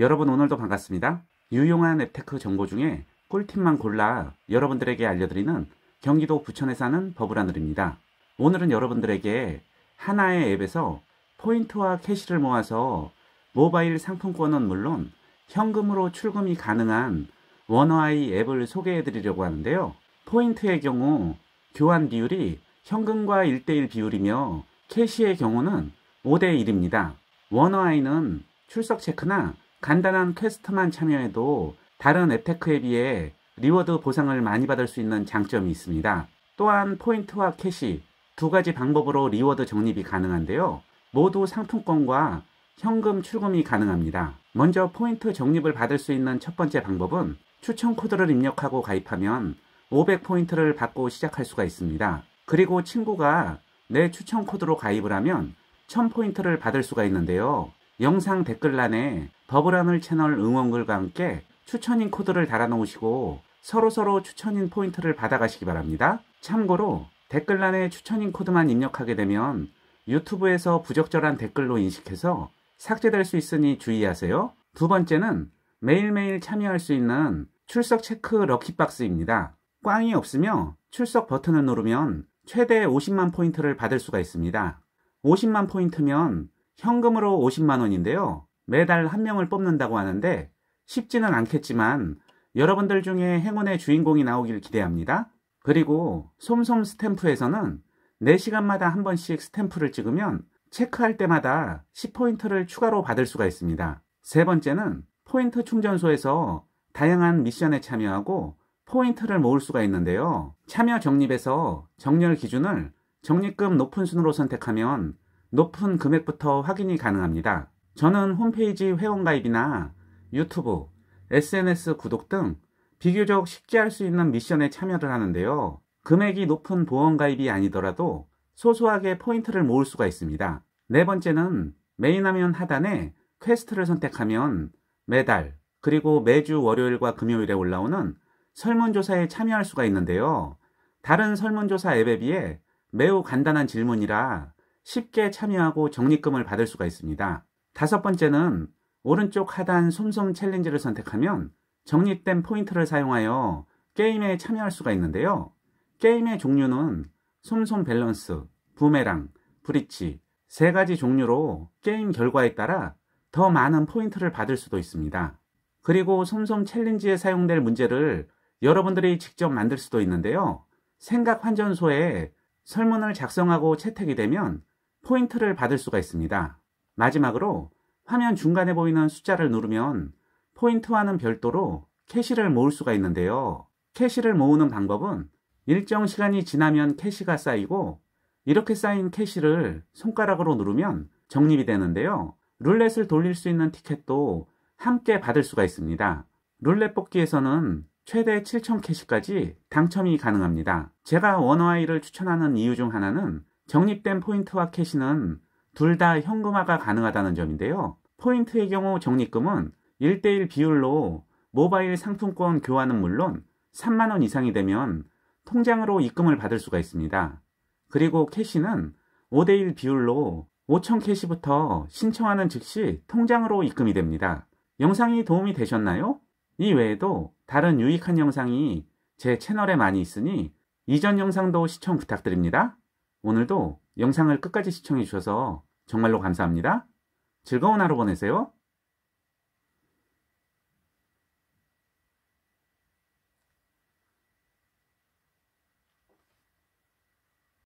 여러분 오늘도 반갑습니다. 유용한 앱테크 정보 중에 꿀팁만 골라 여러분들에게 알려드리는 경기도 부천에 사는 버블하늘입니다. 오늘은 여러분들에게 하나의 앱에서 포인트와 캐시를 모아서 모바일 상품권은 물론 현금으로 출금이 가능한 원어아이 앱을 소개해 드리려고 하는데요. 포인트의 경우 교환 비율이 현금과 1대1 비율이며 캐시의 경우는 5대1입니다. 원어아이는 출석 체크나 간단한 퀘스트만 참여해도 다른 앱테크에 비해 리워드 보상을 많이 받을 수 있는 장점이 있습니다. 또한 포인트와 캐시 두 가지 방법으로 리워드 적립이 가능한데요. 모두 상품권과 현금 출금이 가능합니다. 먼저 포인트 적립을 받을 수 있는 첫 번째 방법은 추천 코드를 입력하고 가입하면 500포인트를 받고 시작할 수가 있습니다. 그리고 친구가 내 추천 코드로 가입을 하면 1000포인트를 받을 수가 있는데요. 영상 댓글란에 더블하늘 채널 응원글과 함께 추천인 코드를 달아놓으시고 서로서로 추천인 포인트를 받아가시기 바랍니다. 참고로 댓글란에 추천인 코드만 입력하게 되면 유튜브에서 부적절한 댓글로 인식해서 삭제될 수 있으니 주의하세요. 두 번째는 매일매일 참여할 수 있는 출석 체크 럭키박스입니다. 꽝이 없으며 출석 버튼을 누르면 최대 50만 포인트를 받을 수가 있습니다. 50만 포인트면 현금으로 50만 원인데요. 매달 한 명을 뽑는다고 하는데 쉽지는 않겠지만 여러분들 중에 행운의 주인공이 나오길 기대합니다. 그리고 솜솜 스탬프에서는 4시간마다 한 번씩 스탬프를 찍으면 체크할 때마다 10포인트를 추가로 받을 수가 있습니다. 세 번째는 포인트 충전소에서 다양한 미션에 참여하고 포인트를 모을 수가 있는데요. 참여 적립에서 정렬 기준을 적립금 높은 순으로 선택하면 높은 금액부터 확인이 가능합니다. 저는 홈페이지 회원가입이나 유튜브, SNS 구독 등 비교적 쉽게 할 수 있는 미션에 참여를 하는데요. 금액이 높은 보험가입이 아니더라도 소소하게 포인트를 모을 수가 있습니다. 네 번째는 메인 화면 하단에 퀘스트를 선택하면 매달 그리고 매주 월요일과 금요일에 올라오는 설문조사에 참여할 수가 있는데요. 다른 설문조사 앱에 비해 매우 간단한 질문이라 쉽게 참여하고 적립금을 받을 수가 있습니다. 다섯 번째는 오른쪽 하단 솜솜 챌린지를 선택하면 적립된 포인트를 사용하여 게임에 참여할 수가 있는데요. 게임의 종류는 솜솜 밸런스, 부메랑, 브릿지 세 가지 종류로 게임 결과에 따라 더 많은 포인트를 받을 수도 있습니다. 그리고 솜솜 챌린지에 사용될 문제를 여러분들이 직접 만들 수도 있는데요. 생각 환전소에 설문을 작성하고 채택이 되면 포인트를 받을 수가 있습니다. 마지막으로 화면 중간에 보이는 숫자를 누르면 포인트와는 별도로 캐시를 모을 수가 있는데요. 캐시를 모으는 방법은 일정 시간이 지나면 캐시가 쌓이고 이렇게 쌓인 캐시를 손가락으로 누르면 적립이 되는데요. 룰렛을 돌릴 수 있는 티켓도 함께 받을 수가 있습니다. 룰렛 뽑기에서는 최대 7천 캐시까지 당첨이 가능합니다. 제가 원어아이를 추천하는 이유 중 하나는 적립된 포인트와 캐시는 둘다 현금화가 가능하다는 점인데요. 포인트의 경우 적립금은 1대1 비율로 모바일 상품권 교환은 물론 3만원 이상이 되면 통장으로 입금을 받을 수가 있습니다. 그리고 캐시는 5대1 비율로 5천 캐시부터 신청하는 즉시 통장으로 입금이 됩니다. 영상이 도움이 되셨나요? 이 외에도 다른 유익한 영상이 제 채널에 많이 있으니 이전 영상도 시청 부탁드립니다. 오늘도 영상을 끝까지 시청해 주셔서 정말로 감사합니다. 즐거운 하루 보내세요.